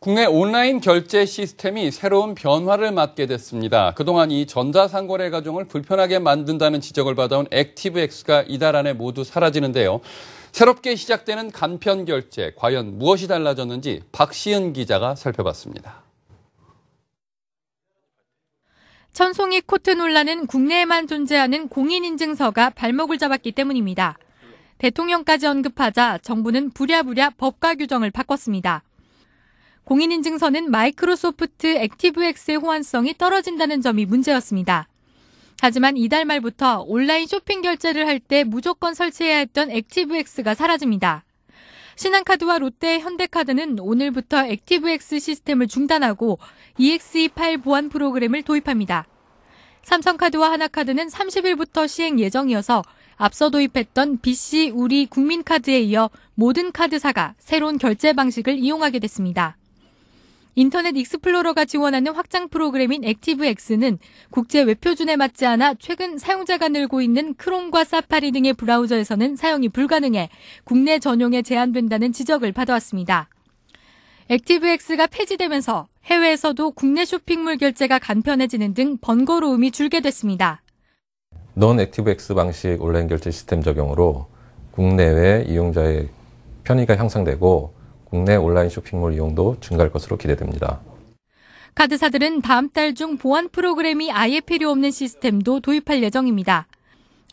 국내 온라인 결제 시스템이 새로운 변화를 맞게 됐습니다. 그동안 이 전자상거래 과정을 불편하게 만든다는 지적을 받아온 액티브엑스가 이달 안에 모두 사라지는데요. 새롭게 시작되는 간편 결제, 과연 무엇이 달라졌는지 박시은 기자가 살펴봤습니다. 천송이 코트 논란은 국내에만 존재하는 공인인증서가 발목을 잡았기 때문입니다. 대통령까지 언급하자 정부는 부랴부랴 법과 규정을 바꿨습니다. 공인인증서는 마이크로소프트 액티브엑스의 호환성이 떨어진다는 점이 문제였습니다. 하지만 이달 말부터 온라인 쇼핑 결제를 할 때 무조건 설치해야 했던 액티브엑스가 사라집니다. 신한카드와 롯데 현대카드는 오늘부터 액티브엑스 시스템을 중단하고 EXE 파일 e 보안 프로그램을 도입합니다. 삼성카드와 하나카드는 30일부터 시행 예정이어서 앞서 도입했던 BC 우리 국민카드에 이어 모든 카드사가 새로운 결제 방식을 이용하게 됐습니다. 인터넷 익스플로러가 지원하는 확장 프로그램인 액티브X는 국제 웹표준에 맞지 않아 최근 사용자가 늘고 있는 크롬과 사파리 등의 브라우저에서는 사용이 불가능해 국내 전용에 제한된다는 지적을 받아왔습니다. 액티브X가 폐지되면서 해외에서도 국내 쇼핑몰 결제가 간편해지는 등 번거로움이 줄게 됐습니다. 넌 액티브X 방식 온라인 결제 시스템 적용으로 국내외 이용자의 편의가 향상되고 국내 온라인 쇼핑몰 이용도 증가할 것으로 기대됩니다. 카드사들은 다음 달 중 보안 프로그램이 아예 필요 없는 시스템도 도입할 예정입니다.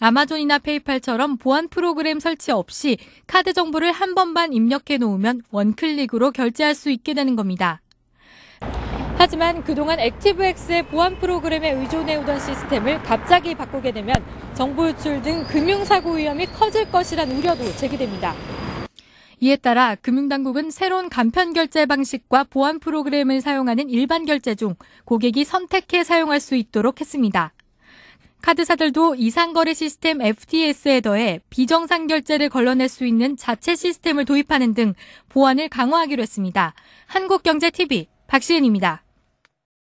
아마존이나 페이팔처럼 보안 프로그램 설치 없이 카드 정보를 한 번만 입력해 놓으면 원클릭으로 결제할 수 있게 되는 겁니다. 하지만 그동안 액티브엑스의 보안 프로그램에 의존해오던 시스템을 갑자기 바꾸게 되면 정보 유출 등 금융사고 위험이 커질 것이란 우려도 제기됩니다. 이에 따라 금융당국은 새로운 간편 결제 방식과 보안 프로그램을 사용하는 일반 결제 중 고객이 선택해 사용할 수 있도록 했습니다. 카드사들도 이상거래 시스템 FTS에 더해 비정상 결제를 걸러낼 수 있는 자체 시스템을 도입하는 등 보안을 강화하기로 했습니다. 한국경제TV 박시은입니다.